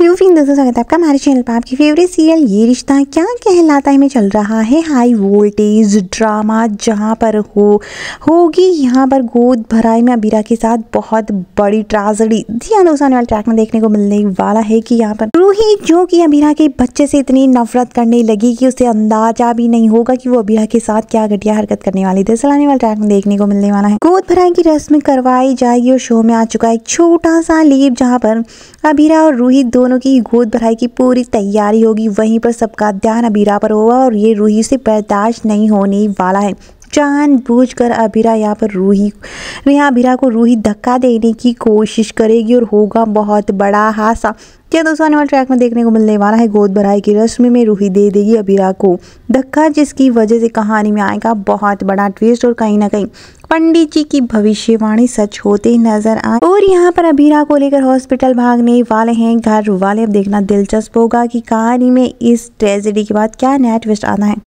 hello friend दोस्तों स्वागत है आपका हमारे चैनल पर आपकी फेवरेट सीरियल ये रिश्ता क्या कहलाता है में चल रहा है हाई वोल्टेज ड्रामा जहाँ पर हो होगी यहाँ पर गोद भराई में अबीरा के साथ बहुत बड़ी ट्राजडी जी हाँ दोस्तों आने वाले ट्रैक में देखने को मिलने वाला है कि यहाँ पर रूही जो कि अबीरा के बच्चे से इतनी नफरत करने लगी कि उसे अंदाजा भी नहीं होगा कि वो अबीरा के साथ क्या घटिया हरकत करने वाली दरअसल आने वाले ट्रैक में देखने को मिलने वाला है गोद भराई की रस्म करवाई जाएगी और शो में आ चुका है एक छोटा सा लीप जहाँ पर अबीरा और रूही दो दोनों की गोद भराई की पूरी तैयारी होगी वहीं पर सबका ध्यान अबीरा पर होगा और ये रूही से बर्दाश्त नहीं होने वाला है जानबूझकर अबीरा यहाँ पर रूही तो यहाँ अबीरा को रूही धक्का देने की कोशिश करेगी और होगा बहुत बड़ा हादसा क्या दोस्तों आने वाले ट्रैक में देखने को मिलने वाला है गोद भराई की रस्म में रूही दे देगी अबीरा को धक्का जिसकी वजह से कहानी में आएगा बहुत बड़ा ट्विस्ट और कहीं ना कहीं पंडित जी की भविष्यवाणी सच होते नजर आए और यहाँ पर अबीरा को लेकर हॉस्पिटल भागने वाले हैं घर वाले अब देखना दिलचस्प होगा कि कहानी में इस ट्रेजिडी के बाद क्या नया ट्विस्ट आना है